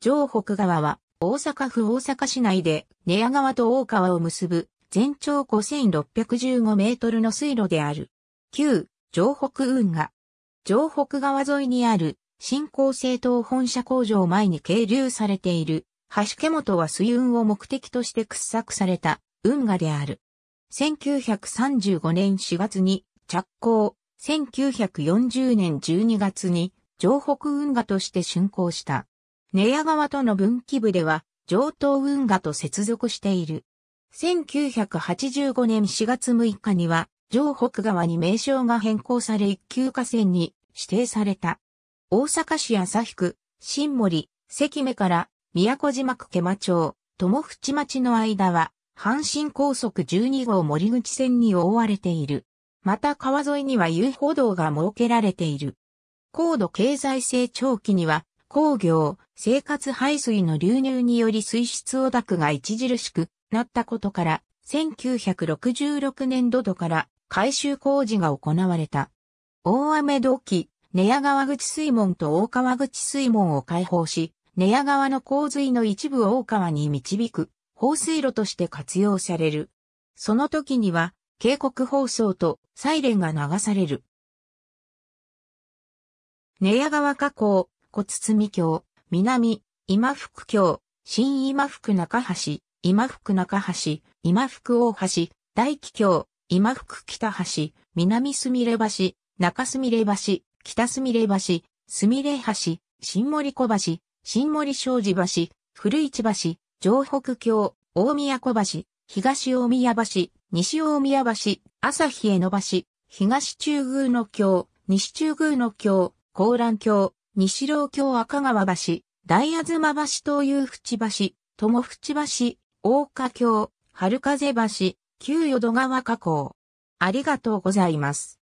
城北川は大阪府大阪市内で寝屋川と大川を結ぶ全長5615メートルの水路である。旧城北運河。城北川沿いにある新興政党本社工場前に係留されている橋家元は水運を目的として掘削された運河である。1935年4月に着工、1940年12月に城北運河として竣工した。ネア川との分岐部では、上東運河と接続している。1985年4月6日には、上北川に名称が変更され一級河川に指定された。大阪市旭区、新森、関目から、宮古島区毛馬町、友淵町の間は、阪神高速12号森口線に覆われている。また川沿いには遊歩道が設けられている。高度経済成長期には、工業、生活排水の流入により水質汚濁が著しくなったことから、1966年度度から改修工事が行われた。大雨土器、寝屋川口水門と大川口水門を開放し、寝屋川の洪水の一部を大川に導く放水路として活用される。その時には、警告放送とサイレンが流される。寝屋川河口、小堤京、南、今福京、新今福中橋、今福中橋、今福大橋、大気橋、今福北橋、南すみれ橋、中すみれ橋、北すみれ橋、すみれ橋、新森小橋、新森商事橋、古市橋、城北橋、大宮小橋、東大宮橋、西大宮橋、朝日江の橋、東中宮の橋、西中宮の橋、高蘭橋、西老橋赤川橋、大吾妻橋東遊淵橋、友淵橋、大岡橋、春風橋、旧淀川河口。ありがとうございます。